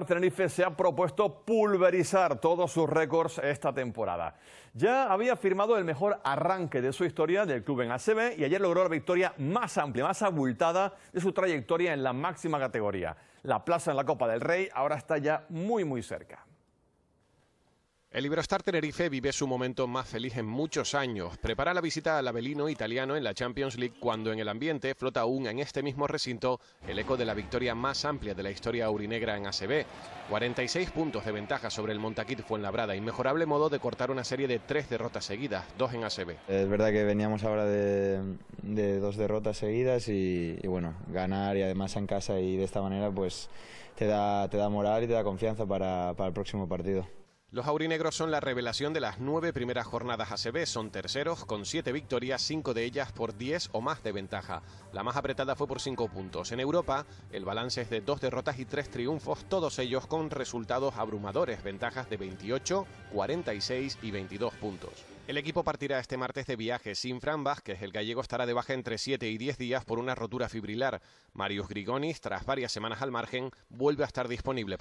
Tenerife se ha propuesto pulverizar todos sus récords esta temporada. Ya había firmado el mejor arranque de su historia del club en ACB y ayer logró la victoria más amplia, más abultada de su trayectoria en la máxima categoría. La plaza en la Copa del Rey ahora está ya muy muy cerca. El Iberostar Tenerife vive su momento más feliz en muchos años. Prepara la visita al Abelino italiano en la Champions League cuando en el ambiente flota aún en este mismo recinto el eco de la victoria más amplia de la historia aurinegra en ACB. 46 puntos de ventaja sobre el Montaquit Fuenlabrada, inmejorable modo de cortar una serie de tres derrotas seguidas, dos en ACB. Es verdad que veníamos ahora de, dos derrotas seguidas y, bueno, ganar y además en casa y de esta manera pues te da, moral y te da confianza para el próximo partido. Los aurinegros son la revelación de las nueve primeras jornadas ACB. Son terceros con siete victorias, cinco de ellas por diez o más de ventaja. La más apretada fue por cinco puntos. En Europa, el balance es de dos derrotas y tres triunfos, todos ellos con resultados abrumadores, ventajas de 28, 46 y 22 puntos. El equipo partirá este martes de viaje sin Fran Vázquez. El gallego estará de baja entre 7 y 10 días por una rotura fibrilar. Marius Grigonis, tras varias semanas al margen, vuelve a estar disponible.